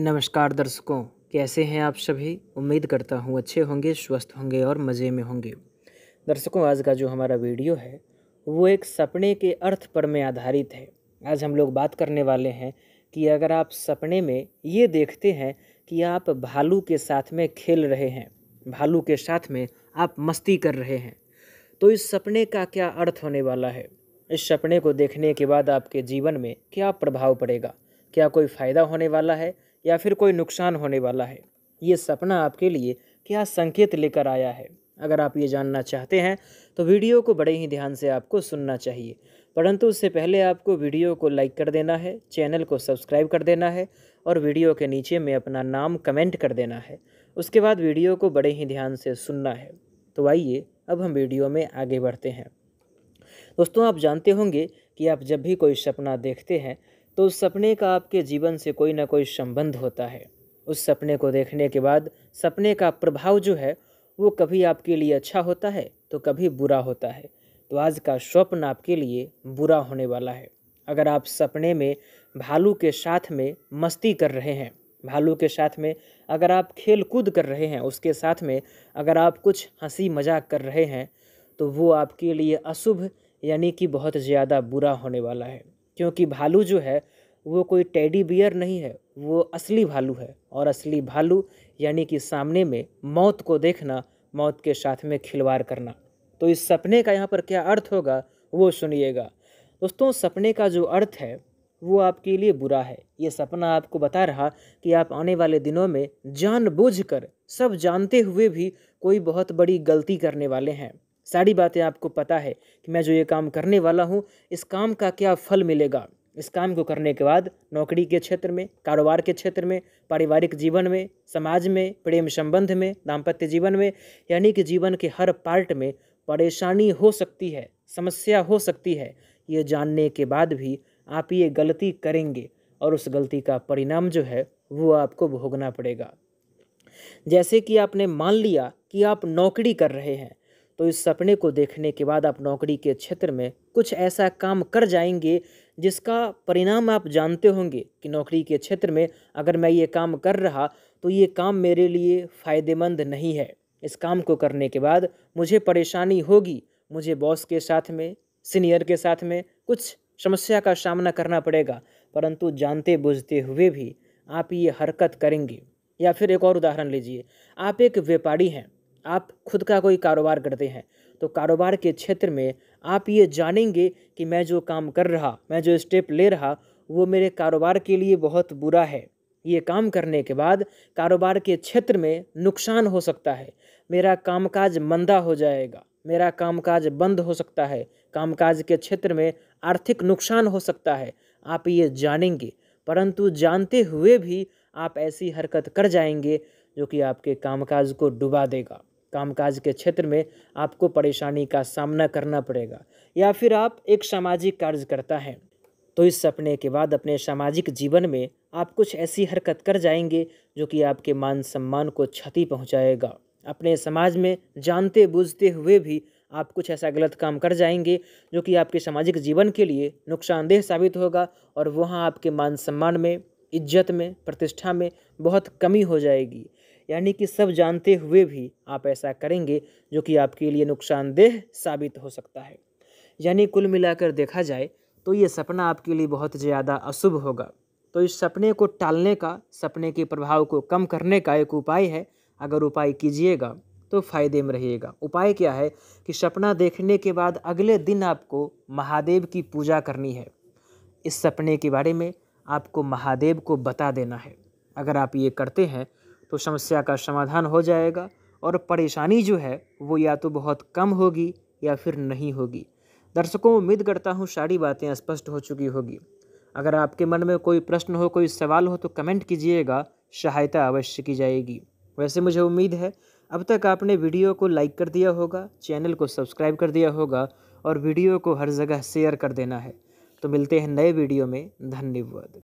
नमस्कार दर्शकों कैसे हैं आप सभी उम्मीद करता हूँ अच्छे होंगे स्वस्थ होंगे और मज़े में होंगे दर्शकों आज का जो हमारा वीडियो है वो एक सपने के अर्थ पर में आधारित है आज हम लोग बात करने वाले हैं कि अगर आप सपने में ये देखते हैं कि आप भालू के साथ में खेल रहे हैं भालू के साथ में आप मस्ती कर रहे हैं तो इस सपने का क्या अर्थ होने वाला है इस सपने को देखने के बाद आपके जीवन में क्या प्रभाव पड़ेगा क्या कोई फ़ायदा होने वाला है या फिर कोई नुकसान होने वाला है ये सपना आपके लिए क्या संकेत लेकर आया है अगर आप ये जानना चाहते हैं तो वीडियो को बड़े ही ध्यान से आपको सुनना चाहिए परंतु उससे पहले आपको वीडियो को लाइक कर देना है चैनल को सब्सक्राइब कर देना है और वीडियो के नीचे में अपना नाम कमेंट कर देना है उसके बाद वीडियो को बड़े ही ध्यान से सुनना है तो आइए अब हम वीडियो में आगे बढ़ते हैं दोस्तों आप जानते होंगे कि आप जब भी कोई सपना देखते हैं तो उस सपने का आपके जीवन से कोई ना कोई संबंध होता है उस सपने को देखने के बाद सपने का प्रभाव जो है वो कभी आपके लिए अच्छा होता है तो कभी बुरा होता है तो आज का स्वप्न आपके लिए बुरा होने वाला है अगर आप सपने में भालू के साथ में मस्ती कर रहे हैं भालू के साथ में अगर आप खेल कूद कर रहे हैं उसके साथ में अगर आप कुछ हंसी मजाक कर रहे हैं तो वो आपके लिए अशुभ यानी कि बहुत ज़्यादा बुरा होने वाला है क्योंकि भालू जो है वो कोई टेडी बियर नहीं है वो असली भालू है और असली भालू यानी कि सामने में मौत को देखना मौत के साथ में खिलवाड़ करना तो इस सपने का यहाँ पर क्या अर्थ होगा वो सुनिएगा दोस्तों सपने का जो अर्थ है वो आपके लिए बुरा है ये सपना आपको बता रहा कि आप आने वाले दिनों में जानबूझकर सब जानते हुए भी कोई बहुत बड़ी गलती करने वाले हैं सारी बातें आपको पता है कि मैं जो ये काम करने वाला हूँ इस काम का क्या फल मिलेगा इस काम को करने के बाद नौकरी के क्षेत्र में कारोबार के क्षेत्र में पारिवारिक जीवन में समाज में प्रेम संबंध में दाम्पत्य जीवन में यानी कि जीवन के हर पार्ट में परेशानी हो सकती है समस्या हो सकती है ये जानने के बाद भी आप ये गलती करेंगे और उस गलती का परिणाम जो है वो आपको भोगना पड़ेगा जैसे कि आपने मान लिया कि आप नौकरी कर रहे हैं तो इस सपने को देखने के बाद आप नौकरी के क्षेत्र में कुछ ऐसा काम कर जाएंगे जिसका परिणाम आप जानते होंगे कि नौकरी के क्षेत्र में अगर मैं ये काम कर रहा तो ये काम मेरे लिए फ़ायदेमंद नहीं है इस काम को करने के बाद मुझे परेशानी होगी मुझे बॉस के साथ में सीनियर के साथ में कुछ समस्या का सामना करना पड़ेगा परंतु जानते बूझते हुए भी आप ये हरकत करेंगे या फिर एक और उदाहरण लीजिए आप एक व्यापारी हैं आप खुद का कोई कारोबार करते हैं तो कारोबार के क्षेत्र में आप ये जानेंगे कि मैं जो काम कर रहा मैं जो स्टेप ले रहा वो मेरे कारोबार के लिए बहुत बुरा है ये काम करने के बाद कारोबार के क्षेत्र में नुकसान हो सकता है मेरा कामकाज मंदा हो जाएगा मेरा कामकाज बंद हो सकता है कामकाज के क्षेत्र में आर्थिक नुकसान हो सकता है आप ये जानेंगे परंतु जानते हुए भी आप ऐसी हरकत कर जाएंगे जो कि आपके कामकाज को डुबा देगा कामकाज के क्षेत्र में आपको परेशानी का सामना करना पड़ेगा या फिर आप एक सामाजिक कार्य करता है तो इस सपने के बाद अपने सामाजिक जीवन में आप कुछ ऐसी हरकत कर जाएंगे जो कि आपके मान सम्मान को क्षति पहुंचाएगा अपने समाज में जानते बूझते हुए भी आप कुछ ऐसा गलत काम कर जाएंगे जो कि आपके सामाजिक जीवन के लिए नुकसानदेह साबित होगा और वहाँ आपके मान सम्मान में इज्जत में प्रतिष्ठा में बहुत कमी हो जाएगी यानी कि सब जानते हुए भी आप ऐसा करेंगे जो कि आपके लिए नुकसानदेह साबित हो सकता है यानी कुल मिलाकर देखा जाए तो ये सपना आपके लिए बहुत ज़्यादा अशुभ होगा तो इस सपने को टालने का सपने के प्रभाव को कम करने का एक उपाय है अगर उपाय कीजिएगा तो फायदे में रहिएगा उपाय क्या है कि सपना देखने के बाद अगले दिन आपको महादेव की पूजा करनी है इस सपने के बारे में आपको महादेव को बता देना है अगर आप ये करते हैं तो समस्या का समाधान हो जाएगा और परेशानी जो है वो या तो बहुत कम होगी या फिर नहीं होगी दर्शकों उम्मीद करता हूँ सारी बातें स्पष्ट हो चुकी होगी अगर आपके मन में कोई प्रश्न हो कोई सवाल हो तो कमेंट कीजिएगा सहायता अवश्य की जाएगी वैसे मुझे उम्मीद है अब तक आपने वीडियो को लाइक कर दिया होगा चैनल को सब्सक्राइब कर दिया होगा और वीडियो को हर जगह शेयर कर देना है तो मिलते हैं नए वीडियो में धन्यवाद